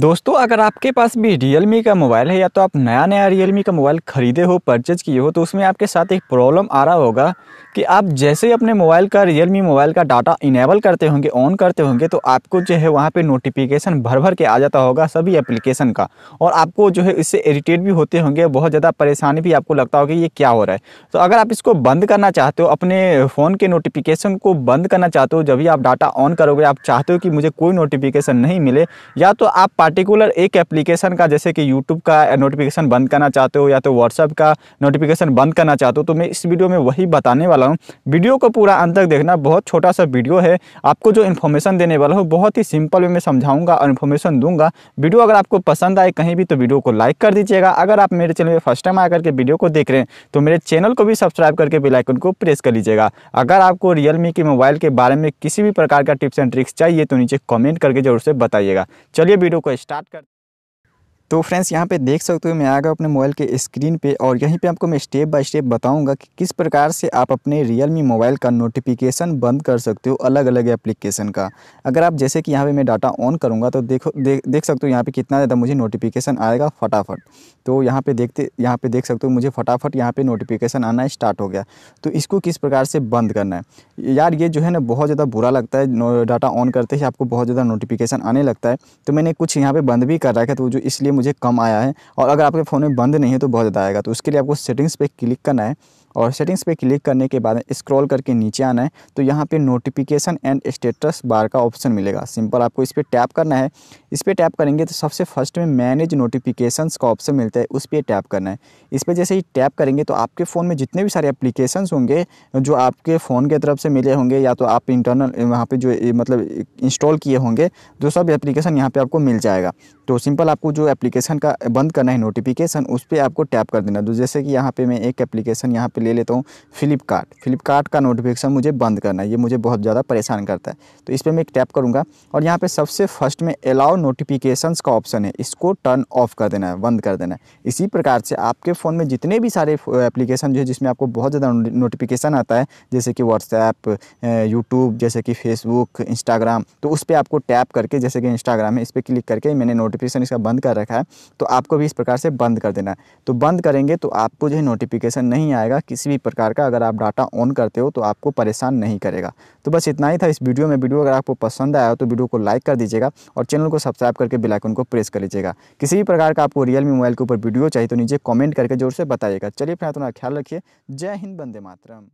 दोस्तों अगर आपके पास भी रियल का मोबाइल है या तो आप नया नया रियल का मोबाइल ख़रीदे हो परचेज किए हो तो उसमें आपके साथ एक प्रॉब्लम आ रहा होगा कि आप जैसे ही अपने मोबाइल का रियल मोबाइल का डाटा इनेबल करते होंगे ऑन करते होंगे तो आपको जो है वहाँ पे नोटिफिकेशन भर भर के आ जाता होगा सभी एप्लीकेशन का और आपको जो है इससे इरीटेट भी होते होंगे बहुत ज़्यादा परेशानी भी आपको लगता होगा ये क्या हो रहा है तो अगर आप इसको बंद करना चाहते हो अपने फ़ोन के नोटिफिकेशन को बंद करना चाहते हो जब भी आप डाटा ऑन करोगे आप चाहते हो कि मुझे कोई नोटिफिकेशन नहीं मिले या तो आप पार्टिकुलर एक एप्लीकेशन का जैसे कि यूट्यूब का नोटिफिकेशन बंद करना चाहते हो या तो व्हाट्सअप का नोटिफिकेशन बंद करना चाहते हो तो मैं इस वीडियो में वही बताने वाला हूँ वीडियो को पूरा अंत तक देखना बहुत छोटा सा वीडियो है आपको जो इन्फॉर्मेशन देने वाला हो बहुत ही सिंपल वे में समझाऊंगा और इन्फॉर्मेशन दूंगा वीडियो अगर आपको पसंद आए कहीं भी तो वीडियो को लाइक कर दीजिएगा अगर आप मेरे चैनल पर फर्स्ट टाइम आकर के वीडियो को देख रहे हैं तो मेरे चैनल को भी सब्सक्राइब करके बेलाइकन को प्रेस कर लीजिएगा अगर आपको रियलमी के मोबाइल के बारे में किसी भी प्रकार का टिप्स एंड ट्रिक्स चाहिए तो नीचे कॉमेंट करके जरूर से बताइएगा चलिए वीडियो को स्टार्ट कर तो फ्रेंड्स यहाँ पे देख सकते हो मैं आ गया अपने मोबाइल के स्क्रीन पे और यहीं पे आपको मैं स्टेप बाय स्टेप बताऊंगा कि किस प्रकार से आप अपने रियलमी मोबाइल का नोटिफिकेशन बंद कर सकते हो अलग अलग एप्लीकेशन का अगर आप जैसे कि यहाँ पे मैं डाटा ऑन करूँगा तो देखो दे, देख सकते हो यहाँ पे कितना ज़्यादा मुझे नोटिफिकेशन आएगा फटाफट तो यहाँ पे देखते यहाँ पे देख सकते हो मुझे फटाफट यहाँ पे नोटिफिकेशन आना स्टार्ट हो गया तो इसको किस प्रकार से बंद करना है यार ये जो है ना बहुत ज़्यादा बुरा लगता है डाटा ऑन करते ही आपको बहुत ज़्यादा नोटिफिकेशन आने लगता है तो मैंने कुछ यहाँ पे बंद भी कर रखा है तो जो इसलिए मुझे कम आया है और अगर आपके फ़ोन में बंद नहीं है तो बहुत ज़्यादा आएगा तो उसके लिए आपको सेटिंग्स पर क्लिक करना है और सेटिंग्स पे क्लिक करने के बाद स्क्रॉल करके नीचे आना है तो यहाँ पे नोटिफिकेशन एंड स्टेटस बार का ऑप्शन मिलेगा सिंपल आपको इस पर टैप करना है इस पर टैप करेंगे तो सबसे फर्स्ट में मैनेज नोटिफिकेशन का ऑप्शन मिलता है उस पर टैप करना है इस पर जैसे ही टैप करेंगे तो आपके फ़ोन में जितने भी सारे एप्लीकेशन होंगे जो आपके फ़ोन के तरफ से मिले होंगे या तो आप इंटरनल वहाँ पर जो मतलब इंस्टॉल किए होंगे जो सब एप्लीकेशन यहाँ पर आपको मिल जाएगा तो सिंपल आपको जो एप्लीकेशन एप्लीकेशन का बंद करना है नोटिफिकेशन उस पर आपको टैप कर देना तो जैसे कि यहाँ पे मैं एक एप्लीकेशन यहाँ पे ले लेता हूँ फ्लिपकार्ट फ्लिपकार्ट का नोटिफिकेशन मुझे बंद करना है ये मुझे बहुत ज़्यादा परेशान करता है तो इस पर मैं एक टैप करूँगा और यहाँ पर सबसे फर्स्ट में अलाउ नोटिफिकेशन का ऑप्शन है इसको टर्न ऑफ कर देना है बंद कर देना है इसी प्रकार से आपके फ़ोन में जितने भी सारे एप्लीकेशन जो है जिसमें आपको बहुत ज़्यादा नोटिफिकेशन आता है जैसे कि व्हाट्सएप यूट्यूब जैसे कि फेसबुक इंस्टाग्राम तो उस पर आपको टैप करके जैसे कि इंस्टाग्राम है इस पर क्लिक करके मैंने नोटिफिकेशन इसका बंद कर रखा रखा है तो आपको भी इस प्रकार से बंद कर देना है तो बंद करेंगे तो आपको जो है नोटिफिकेशन नहीं आएगा किसी भी प्रकार का अगर आप डाटा ऑन करते हो तो आपको परेशान नहीं करेगा तो बस इतना ही था इस वीडियो में वीडियो अगर आपको पसंद आया हो तो वीडियो को लाइक कर दीजिएगा और चैनल को सब्सक्राइब करके बिलाइकन को प्रेस कर लीजिएगा किसी भी प्रकार का आपको रियलमी मोबाइल के ऊपर वीडियो चाहिए तो नीचे कॉमेंट करके जोर से बताइएगा चलिए फिर अपना ख्याल रखिए जय हिंद बंदे मातरम